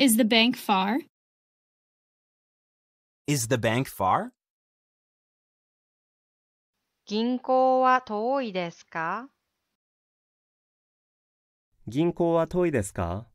Is the bank far? Is the bank far? 銀行は遠いですか銀行は遠いですか